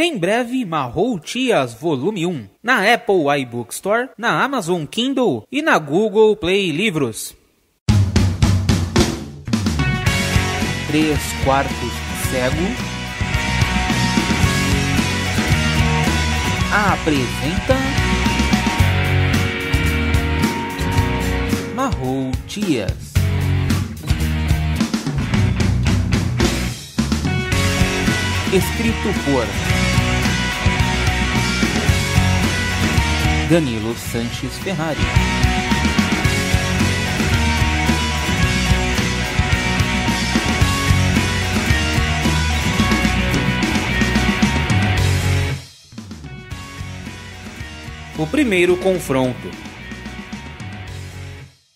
Em breve, Marrou Tias Volume 1, na Apple iBook Store, na Amazon Kindle e na Google Play Livros. 3 quartos cego apresenta Marrou Tias. Escrito por Danilo Sanches Ferrari. O primeiro confronto.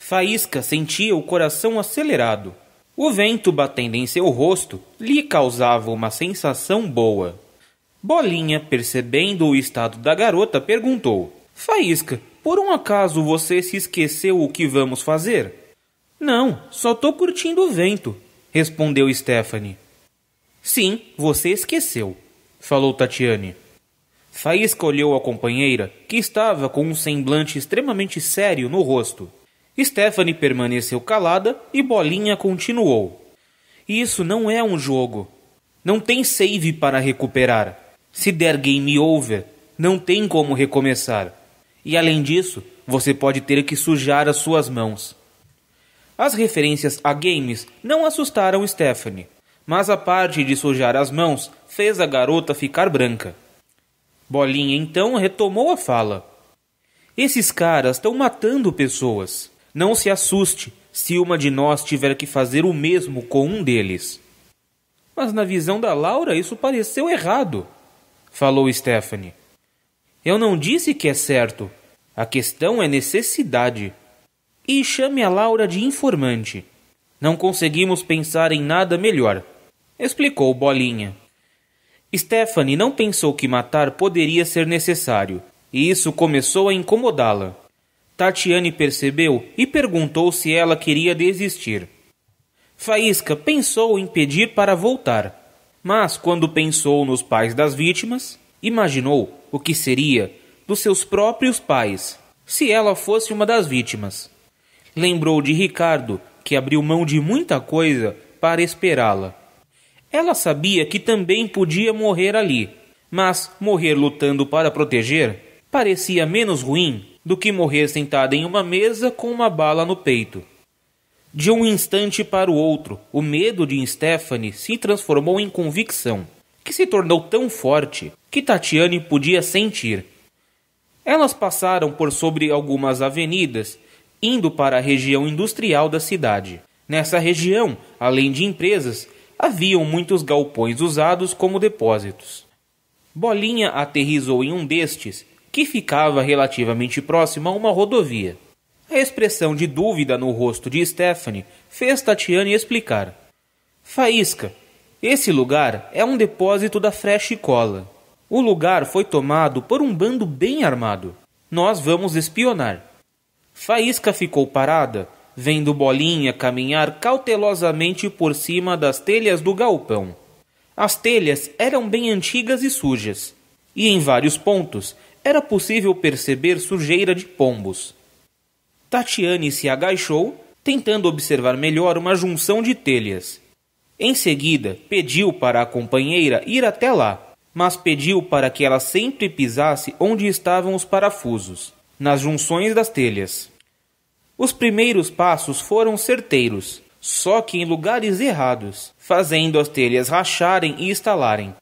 Faísca sentia o coração acelerado. O vento batendo em seu rosto lhe causava uma sensação boa. Bolinha, percebendo o estado da garota, perguntou: Faísca, por um acaso você se esqueceu o que vamos fazer? Não, só tô curtindo o vento, respondeu Stephanie. Sim, você esqueceu, falou Tatiane. Faísca olhou a companheira, que estava com um semblante extremamente sério no rosto. Stephanie permaneceu calada e Bolinha continuou. Isso não é um jogo. Não tem save para recuperar. Se der game over, não tem como recomeçar. E além disso, você pode ter que sujar as suas mãos. As referências a games não assustaram Stephanie, mas a parte de sujar as mãos fez a garota ficar branca. Bolinha então retomou a fala. Esses caras estão matando pessoas. Não se assuste se uma de nós tiver que fazer o mesmo com um deles. Mas na visão da Laura isso pareceu errado, falou Stephanie. Eu não disse que é certo. A questão é necessidade. E chame a Laura de informante. Não conseguimos pensar em nada melhor, explicou Bolinha. Stephanie não pensou que matar poderia ser necessário, e isso começou a incomodá-la. Tatiane percebeu e perguntou se ela queria desistir. Faísca pensou em pedir para voltar, mas quando pensou nos pais das vítimas, imaginou o que seria, dos seus próprios pais, se ela fosse uma das vítimas. Lembrou de Ricardo, que abriu mão de muita coisa para esperá-la. Ela sabia que também podia morrer ali, mas morrer lutando para proteger parecia menos ruim do que morrer sentada em uma mesa com uma bala no peito. De um instante para o outro, o medo de Stephanie se transformou em convicção, que se tornou tão forte que Tatiane podia sentir. Elas passaram por sobre algumas avenidas, indo para a região industrial da cidade. Nessa região, além de empresas, haviam muitos galpões usados como depósitos. Bolinha aterrizou em um destes, que ficava relativamente próximo a uma rodovia. A expressão de dúvida no rosto de Stephanie fez Tatiane explicar. Faísca, esse lugar é um depósito da Fresh Cola. O lugar foi tomado por um bando bem armado. Nós vamos espionar. Faísca ficou parada, vendo Bolinha caminhar cautelosamente por cima das telhas do galpão. As telhas eram bem antigas e sujas, e em vários pontos era possível perceber sujeira de pombos. Tatiane se agachou, tentando observar melhor uma junção de telhas. Em seguida, pediu para a companheira ir até lá mas pediu para que ela sempre pisasse onde estavam os parafusos, nas junções das telhas. Os primeiros passos foram certeiros, só que em lugares errados, fazendo as telhas racharem e estalarem.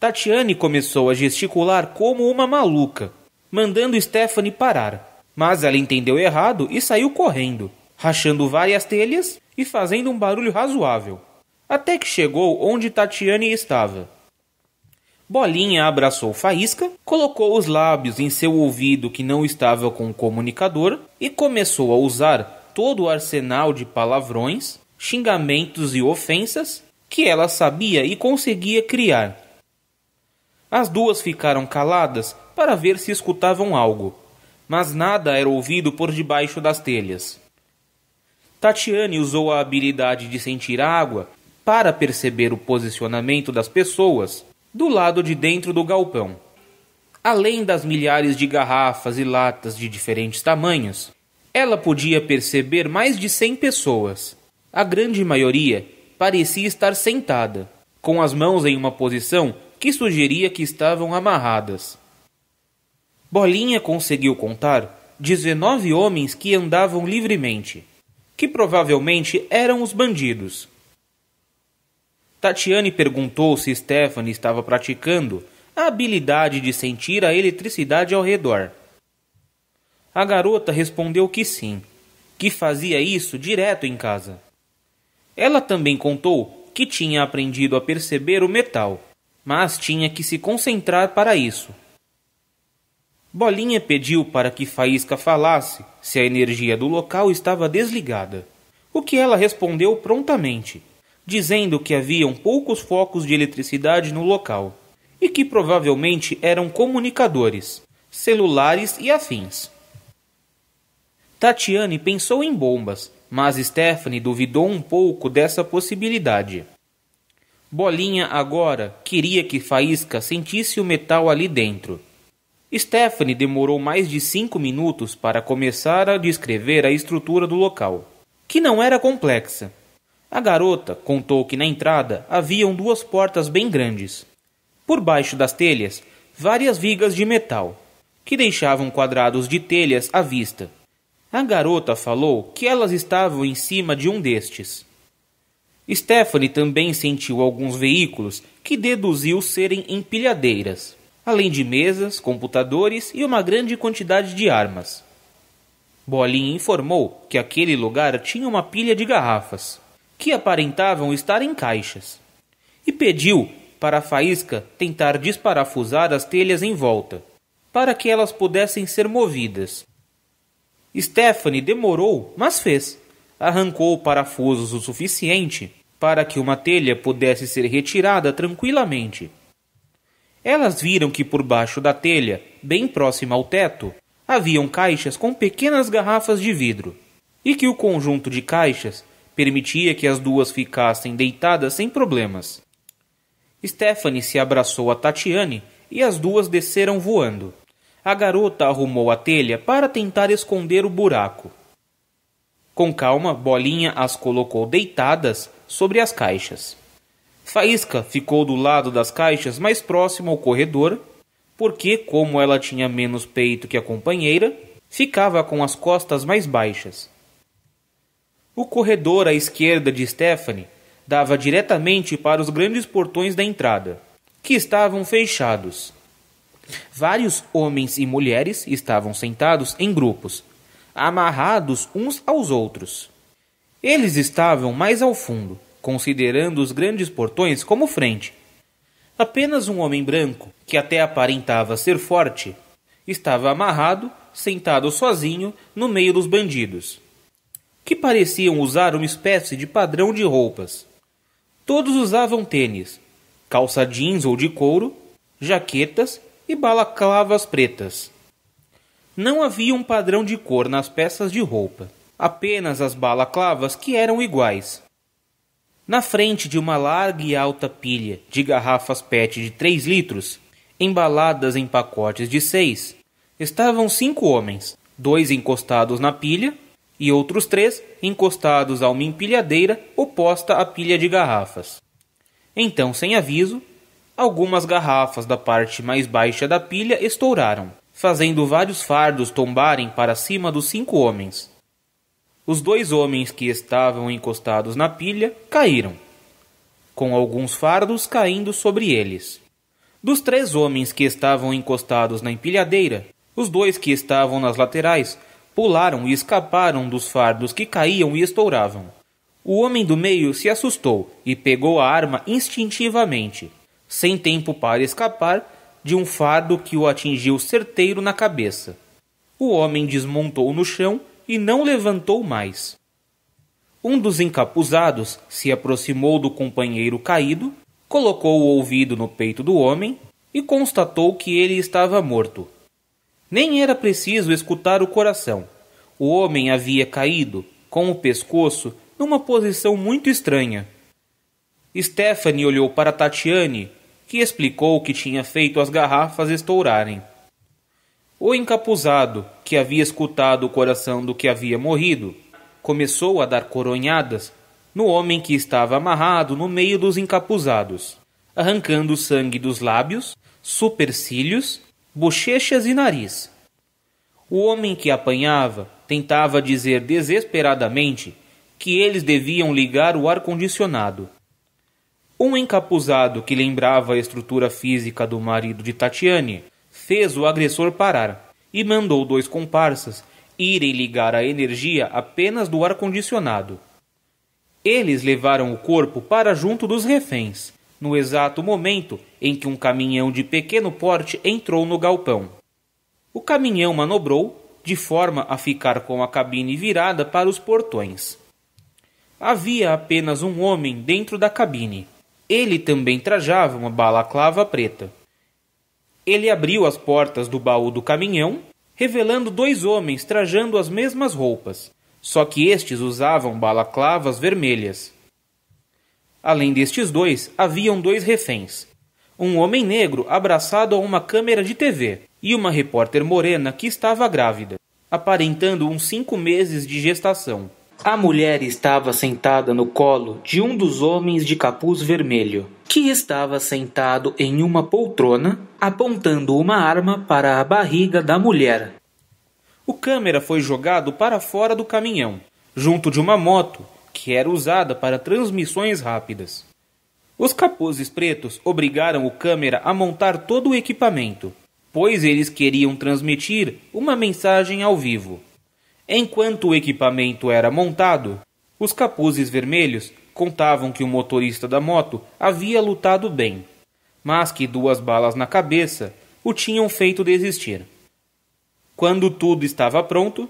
Tatiane começou a gesticular como uma maluca, mandando Stephanie parar, mas ela entendeu errado e saiu correndo, rachando várias telhas e fazendo um barulho razoável, até que chegou onde Tatiane estava. Bolinha abraçou Faísca, colocou os lábios em seu ouvido que não estava com o comunicador e começou a usar todo o arsenal de palavrões, xingamentos e ofensas que ela sabia e conseguia criar. As duas ficaram caladas para ver se escutavam algo, mas nada era ouvido por debaixo das telhas. Tatiane usou a habilidade de sentir água para perceber o posicionamento das pessoas do lado de dentro do galpão. Além das milhares de garrafas e latas de diferentes tamanhos, ela podia perceber mais de cem pessoas. A grande maioria parecia estar sentada, com as mãos em uma posição que sugeria que estavam amarradas. Bolinha conseguiu contar 19 homens que andavam livremente, que provavelmente eram os bandidos, Tatiane perguntou se Stephanie estava praticando a habilidade de sentir a eletricidade ao redor. A garota respondeu que sim, que fazia isso direto em casa. Ela também contou que tinha aprendido a perceber o metal, mas tinha que se concentrar para isso. Bolinha pediu para que Faísca falasse se a energia do local estava desligada, o que ela respondeu prontamente dizendo que haviam poucos focos de eletricidade no local e que provavelmente eram comunicadores, celulares e afins. Tatiane pensou em bombas, mas Stephanie duvidou um pouco dessa possibilidade. Bolinha agora queria que Faísca sentisse o metal ali dentro. Stephanie demorou mais de cinco minutos para começar a descrever a estrutura do local, que não era complexa, a garota contou que na entrada haviam duas portas bem grandes. Por baixo das telhas, várias vigas de metal, que deixavam quadrados de telhas à vista. A garota falou que elas estavam em cima de um destes. Stephanie também sentiu alguns veículos que deduziu serem empilhadeiras, além de mesas, computadores e uma grande quantidade de armas. Bolinha informou que aquele lugar tinha uma pilha de garrafas que aparentavam estar em caixas, e pediu para a faísca tentar desparafusar as telhas em volta, para que elas pudessem ser movidas. Stephanie demorou, mas fez. Arrancou parafusos o suficiente para que uma telha pudesse ser retirada tranquilamente. Elas viram que por baixo da telha, bem próxima ao teto, haviam caixas com pequenas garrafas de vidro, e que o conjunto de caixas Permitia que as duas ficassem deitadas sem problemas. Stephanie se abraçou a Tatiane e as duas desceram voando. A garota arrumou a telha para tentar esconder o buraco. Com calma, Bolinha as colocou deitadas sobre as caixas. Faísca ficou do lado das caixas mais próximo ao corredor, porque, como ela tinha menos peito que a companheira, ficava com as costas mais baixas. O corredor à esquerda de Stephanie dava diretamente para os grandes portões da entrada, que estavam fechados. Vários homens e mulheres estavam sentados em grupos, amarrados uns aos outros. Eles estavam mais ao fundo, considerando os grandes portões como frente. Apenas um homem branco, que até aparentava ser forte, estava amarrado, sentado sozinho, no meio dos bandidos que pareciam usar uma espécie de padrão de roupas. Todos usavam tênis, calça jeans ou de couro, jaquetas e balaclavas pretas. Não havia um padrão de cor nas peças de roupa, apenas as balaclavas que eram iguais. Na frente de uma larga e alta pilha de garrafas PET de 3 litros, embaladas em pacotes de 6, estavam cinco homens, dois encostados na pilha e outros três encostados a uma empilhadeira oposta à pilha de garrafas. Então, sem aviso, algumas garrafas da parte mais baixa da pilha estouraram, fazendo vários fardos tombarem para cima dos cinco homens. Os dois homens que estavam encostados na pilha caíram, com alguns fardos caindo sobre eles. Dos três homens que estavam encostados na empilhadeira, os dois que estavam nas laterais Pularam e escaparam dos fardos que caíam e estouravam. O homem do meio se assustou e pegou a arma instintivamente, sem tempo para escapar de um fardo que o atingiu certeiro na cabeça. O homem desmontou no chão e não levantou mais. Um dos encapuzados se aproximou do companheiro caído, colocou o ouvido no peito do homem e constatou que ele estava morto, nem era preciso escutar o coração. O homem havia caído, com o pescoço, numa posição muito estranha. Stephanie olhou para Tatiane, que explicou o que tinha feito as garrafas estourarem. O encapuzado, que havia escutado o coração do que havia morrido, começou a dar coronhadas no homem que estava amarrado no meio dos encapuzados, arrancando sangue dos lábios, supercílios bochechas e nariz. O homem que apanhava tentava dizer desesperadamente que eles deviam ligar o ar-condicionado. Um encapuzado que lembrava a estrutura física do marido de Tatiane fez o agressor parar e mandou dois comparsas irem ligar a energia apenas do ar-condicionado. Eles levaram o corpo para junto dos reféns no exato momento em que um caminhão de pequeno porte entrou no galpão. O caminhão manobrou de forma a ficar com a cabine virada para os portões. Havia apenas um homem dentro da cabine. Ele também trajava uma balaclava preta. Ele abriu as portas do baú do caminhão, revelando dois homens trajando as mesmas roupas, só que estes usavam balaclavas vermelhas. Além destes dois, haviam dois reféns. Um homem negro abraçado a uma câmera de TV e uma repórter morena que estava grávida, aparentando uns cinco meses de gestação. A mulher estava sentada no colo de um dos homens de capuz vermelho, que estava sentado em uma poltrona, apontando uma arma para a barriga da mulher. O câmera foi jogado para fora do caminhão, junto de uma moto que era usada para transmissões rápidas. Os capuzes pretos obrigaram o câmera a montar todo o equipamento, pois eles queriam transmitir uma mensagem ao vivo. Enquanto o equipamento era montado, os capuzes vermelhos contavam que o motorista da moto havia lutado bem, mas que duas balas na cabeça o tinham feito desistir. Quando tudo estava pronto,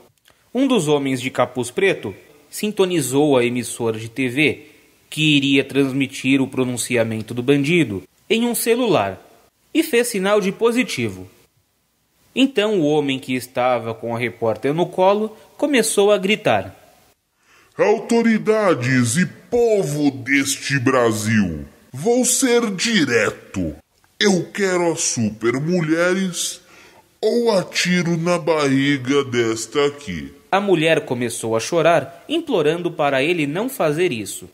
um dos homens de capuz preto sintonizou a emissora de TV que iria transmitir o pronunciamento do bandido em um celular e fez sinal de positivo. Então o homem que estava com a repórter no colo começou a gritar: Autoridades e povo deste Brasil, vou ser direto. Eu quero as super mulheres ou atiro na barriga desta aqui a mulher começou a chorar, implorando para ele não fazer isso.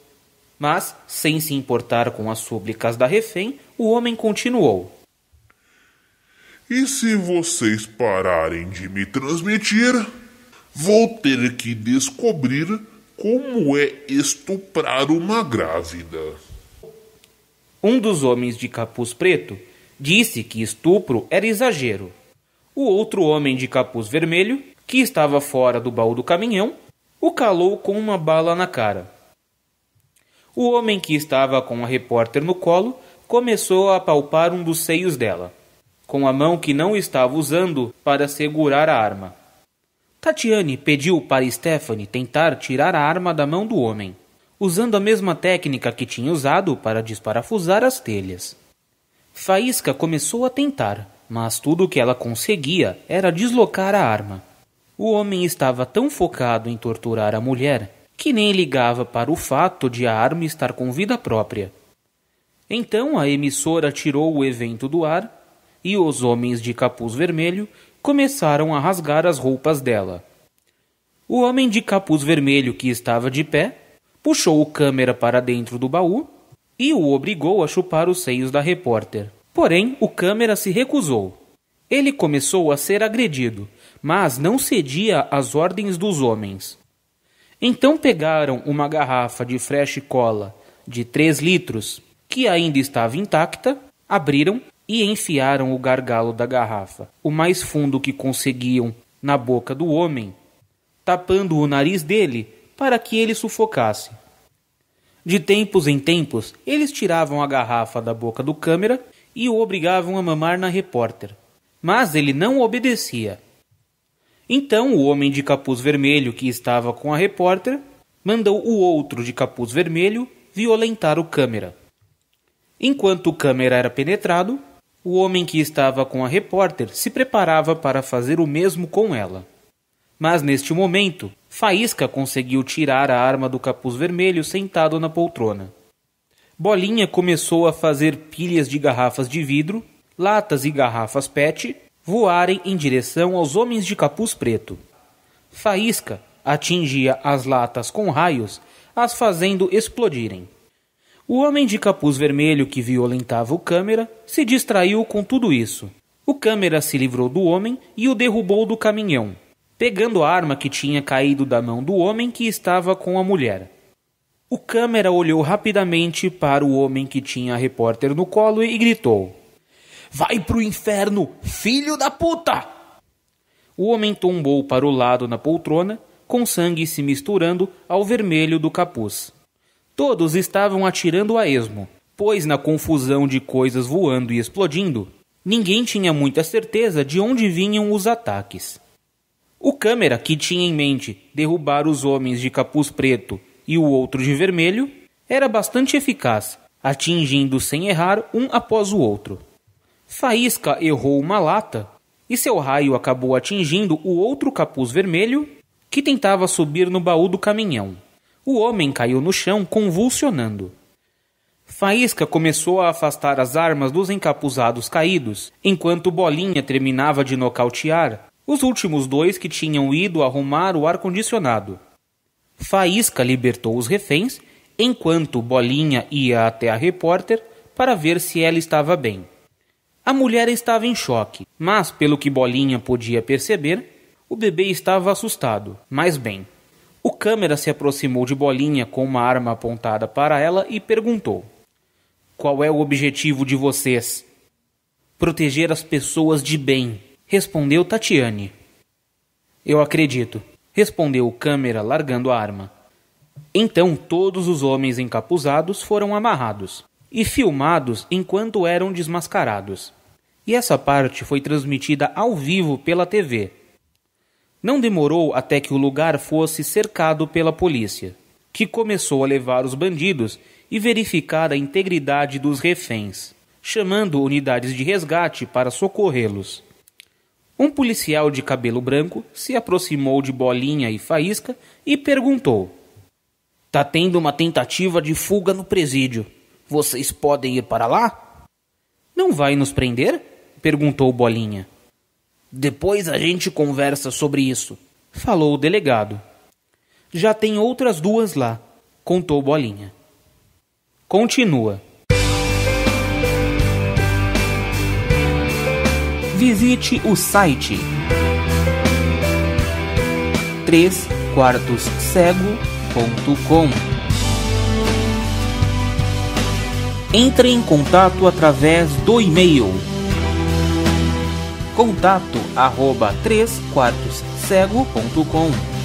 Mas, sem se importar com as súplicas da refém, o homem continuou: E se vocês pararem de me transmitir, vou ter que descobrir como é estuprar uma grávida. Um dos homens de capuz preto disse que estupro era exagero. O outro homem de capuz vermelho que estava fora do baú do caminhão, o calou com uma bala na cara. O homem que estava com a repórter no colo começou a palpar um dos seios dela, com a mão que não estava usando para segurar a arma. Tatiane pediu para Stephanie tentar tirar a arma da mão do homem, usando a mesma técnica que tinha usado para desparafusar as telhas. Faísca começou a tentar, mas tudo o que ela conseguia era deslocar a arma. O homem estava tão focado em torturar a mulher que nem ligava para o fato de a arma estar com vida própria. Então a emissora tirou o evento do ar e os homens de capuz vermelho começaram a rasgar as roupas dela. O homem de capuz vermelho que estava de pé puxou o câmera para dentro do baú e o obrigou a chupar os seios da repórter. Porém, o câmera se recusou. Ele começou a ser agredido mas não cedia às ordens dos homens. Então pegaram uma garrafa de fresh cola de três litros, que ainda estava intacta, abriram e enfiaram o gargalo da garrafa, o mais fundo que conseguiam, na boca do homem, tapando o nariz dele para que ele sufocasse. De tempos em tempos, eles tiravam a garrafa da boca do câmera e o obrigavam a mamar na repórter. Mas ele não obedecia. Então o homem de capuz vermelho que estava com a repórter mandou o outro de capuz vermelho violentar o câmera. Enquanto o câmera era penetrado, o homem que estava com a repórter se preparava para fazer o mesmo com ela. Mas neste momento, Faísca conseguiu tirar a arma do capuz vermelho sentado na poltrona. Bolinha começou a fazer pilhas de garrafas de vidro, latas e garrafas PET voarem em direção aos homens de capuz preto. Faísca atingia as latas com raios, as fazendo explodirem. O homem de capuz vermelho que violentava o câmera se distraiu com tudo isso. O câmera se livrou do homem e o derrubou do caminhão, pegando a arma que tinha caído da mão do homem que estava com a mulher. O câmera olhou rapidamente para o homem que tinha a repórter no colo e gritou: Vai pro inferno, filho da puta! O homem tombou para o lado na poltrona, com sangue se misturando ao vermelho do capuz. Todos estavam atirando a esmo, pois na confusão de coisas voando e explodindo, ninguém tinha muita certeza de onde vinham os ataques. O câmera, que tinha em mente derrubar os homens de capuz preto e o outro de vermelho, era bastante eficaz, atingindo sem errar um após o outro. Faísca errou uma lata e seu raio acabou atingindo o outro capuz vermelho que tentava subir no baú do caminhão. O homem caiu no chão convulsionando. Faísca começou a afastar as armas dos encapuzados caídos, enquanto Bolinha terminava de nocautear os últimos dois que tinham ido arrumar o ar-condicionado. Faísca libertou os reféns, enquanto Bolinha ia até a repórter para ver se ela estava bem. A mulher estava em choque, mas pelo que Bolinha podia perceber, o bebê estava assustado, mas bem. O câmera se aproximou de Bolinha com uma arma apontada para ela e perguntou: Qual é o objetivo de vocês? Proteger as pessoas de bem, respondeu Tatiane. Eu acredito, respondeu o câmera largando a arma. Então todos os homens encapuzados foram amarrados e filmados enquanto eram desmascarados e essa parte foi transmitida ao vivo pela TV. Não demorou até que o lugar fosse cercado pela polícia, que começou a levar os bandidos e verificar a integridade dos reféns, chamando unidades de resgate para socorrê-los. Um policial de cabelo branco se aproximou de Bolinha e Faísca e perguntou: Tá tendo uma tentativa de fuga no presídio. Vocês podem ir para lá? Não vai nos prender? perguntou Bolinha. Depois a gente conversa sobre isso, falou o delegado. Já tem outras duas lá, contou Bolinha. Continua. Visite o site 3 quartos Entre em contato através do e-mail contato arroba 3 cego.com.